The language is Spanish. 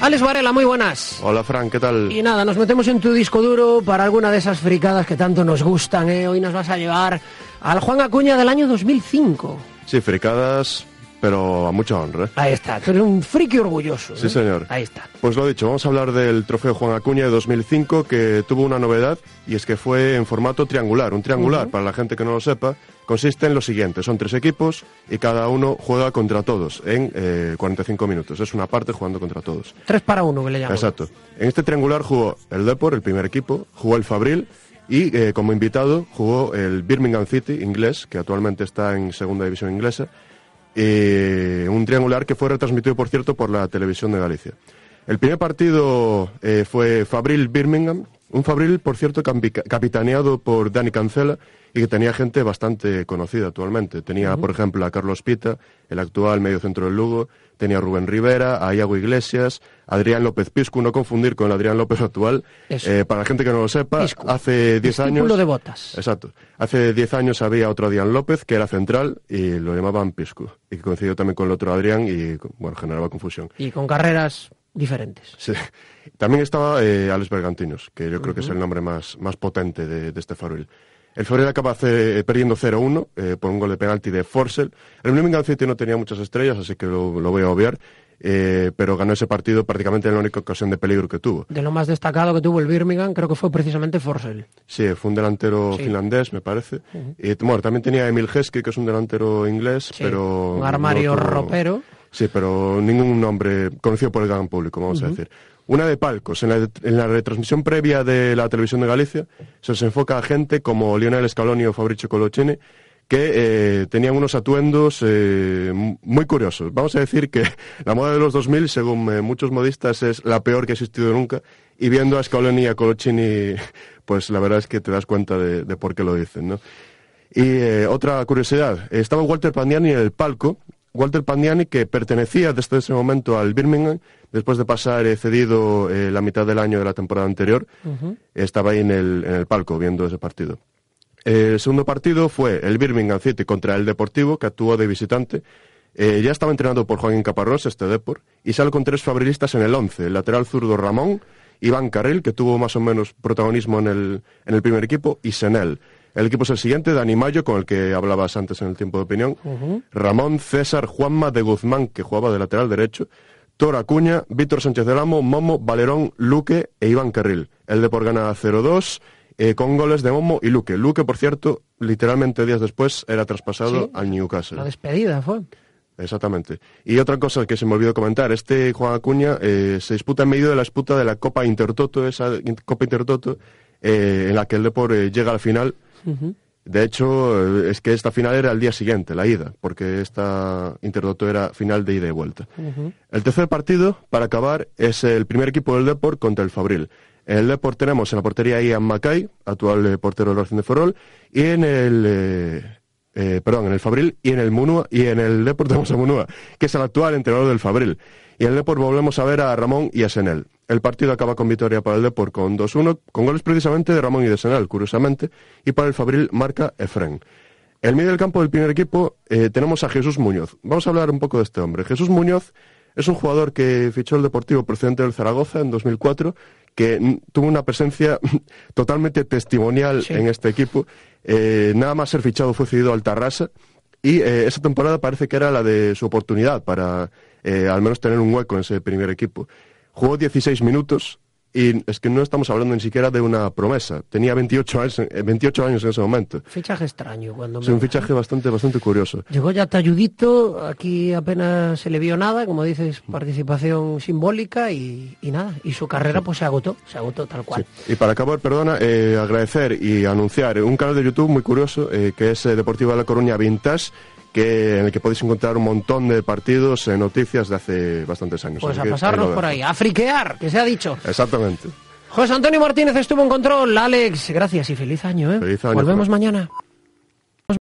Alex Varela, muy buenas. Hola, Frank, ¿qué tal? Y nada, nos metemos en tu disco duro para alguna de esas fricadas que tanto nos gustan, ¿eh? Hoy nos vas a llevar al Juan Acuña del año 2005. Sí, fricadas pero a mucha honra. ¿eh? Ahí está, un friki orgulloso. Sí, ¿eh? señor. Ahí está. Pues lo dicho, vamos a hablar del trofeo Juan Acuña de 2005 que tuvo una novedad y es que fue en formato triangular. Un triangular, para la gente que no lo sepa, consiste en lo siguiente, son tres equipos y cada uno juega contra todos en 45 eh, minutos. Es una parte jugando contra todos. Tres para uno, que le llaman. Exacto. En este triangular jugó el Depor, el primer equipo, jugó el Fabril y como invitado jugó el Birmingham City inglés, que actualmente está en segunda división inglesa eh, un triangular que fue retransmitido, por cierto, por la televisión de Galicia. El primer partido eh, fue Fabril Birmingham un Fabril, por cierto, capitaneado por Dani Cancela y que tenía gente bastante conocida actualmente. Tenía, por ejemplo, a Carlos Pita, el actual medio centro del Lugo, tenía a Rubén Rivera, a Iago Iglesias, Adrián López Piscu, no confundir con el Adrián López actual. Eh, para la gente que no lo sepa, hace 10 años... de botas. Exacto. Hace 10 años había otro Adrián López, que era central, y lo llamaban Pisco. Y coincidió también con el otro Adrián, y bueno, generaba confusión. Y con carreras diferentes. Sí. También estaba eh, bergantinos, que yo creo que es el nombre más, más potente de, este Faroil. El Faroil acaba eh, perdiendo 0-1 eh, por un gol de penalti de Forsell. El Birmingham City no tenía muchas estrellas, así que lo, voy a obviar. Eh, pero ganó ese partido prácticamente en la única ocasión de peligro que tuvo. De lo más destacado que tuvo el Birmingham, creo que fue precisamente Forsell. Sí, fue un delantero finlandés, me parece. y, bueno, también tenía Emil Heskey, que es un delantero inglés, pero... Un armario ropero. Sí, pero ningún nombre conocido por el gran público, vamos a decir. Una de palcos. En la, en la, retransmisión previa de la televisión de Galicia se enfoca a gente como Lionel Scaloni o Fabricio Colochini que eh, tenían unos atuendos eh, muy curiosos. Vamos a decir que la moda de los 2000, según eh, muchos modistas, es la peor que ha existido nunca. Y viendo a Scaloni y a Colochini, pues la verdad es que te das cuenta de, de por qué lo dicen, ¿no? Y eh, otra curiosidad, estaba Walter Pandiani en el palco Walter Pandiani, que pertenecía desde ese momento al Birmingham, después de pasar eh, cedido eh, la mitad del año de la temporada anterior, estaba ahí en el, en el, palco viendo ese partido. El segundo partido fue el Birmingham City contra el Deportivo, que actuó de visitante. Eh, ya estaba entrenado por Joaquín Caparrós, este Depor, y sale con tres fabrilistas en el once. el lateral zurdo Ramón, Iván Carril, que tuvo más o menos protagonismo en el, en el primer equipo, y Senel. El equipo es el siguiente, Dani Mayo, con el que hablabas antes en el tiempo de opinión, Ramón César Juanma de Guzmán, que jugaba de lateral derecho, Tora Acuña, Víctor Sánchez del Amo, Momo, Valerón, Luque e Iván Carril. El Depor gana 0-2 eh, con goles de Momo y Luque. Luque, por cierto, literalmente días después era traspasado al Newcastle. La despedida fue. Exactamente. Y otra cosa que se me olvidó comentar, este Juan Acuña eh, se disputa en medio de la disputa de la Copa Intertoto, esa Copa Intertoto eh, en la que el Deport llega al final. De hecho, eh, es que esta final era el día siguiente, la ida, porque esta interdoto era final de ida y vuelta. El tercer partido, para acabar, es el primer equipo del Deport contra el Fabril. En el Deport tenemos en la portería Ian Mackay, actual eh, portero del Racing de Ferrol, y en el... perdón, en el Fabril y en el Munúa y en el Deport tenemos a Munua, que es el actual entrenador del Fabril. Y en el Deport volvemos a ver a Ramón y a Senel. El partido acaba con victoria para el Deportivo con 2-1, con goles precisamente de Ramón y de Senal, curiosamente, y para el Fabril marca Efren. En medio del campo del primer equipo eh, tenemos a Jesús Muñoz. Vamos a hablar un poco de este hombre. Jesús Muñoz es un jugador que fichó el Deportivo procedente del Zaragoza en 2004, que tuvo una presencia totalmente testimonial en este equipo. Eh, nada más ser fichado fue cedido al Tarrasa y eh, esa temporada parece que era la de su oportunidad para al menos tener un hueco en ese primer equipo. Jugó 16 minutos y es que no estamos hablando ni siquiera de una promesa. Tenía 28 eh, años, en ese momento. Fichaje extraño. cuando un fichaje bastante, bastante curioso. Llegó ya talludito, aquí apenas se le vio nada, como dices, participación simbólica y, nada. Y su carrera pues se agotó, se agotó tal cual. Y para acabar, perdona, eh, agradecer y anunciar un canal de YouTube muy curioso eh, que es Deportivo Deportiva de La Coruña Vintage en el que podéis encontrar un montón de partidos, eh, noticias de hace bastantes años. Pues a pasarnos por ahí, a friquear, que se ha dicho. Exactamente. José Antonio Martínez estuvo en control. Alex, gracias y feliz año. ¿eh? Feliz año Volvemos mañana.